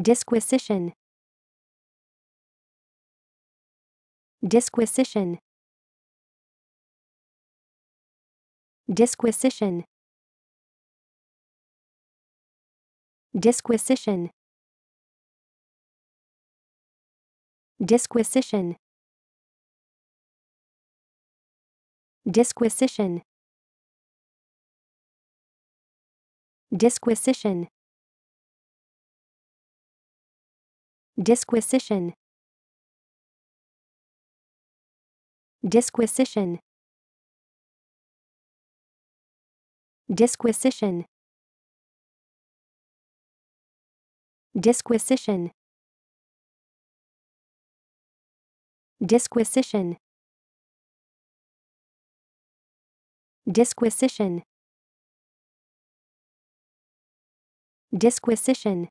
Disquisition. Disquisition. Disquisition. Disquisition. Disquisition. Disquisition. Disquisition. Disquisition. Disquisition. Disquisition. Disquisition. Disquisition. Disquisition. Disquisition.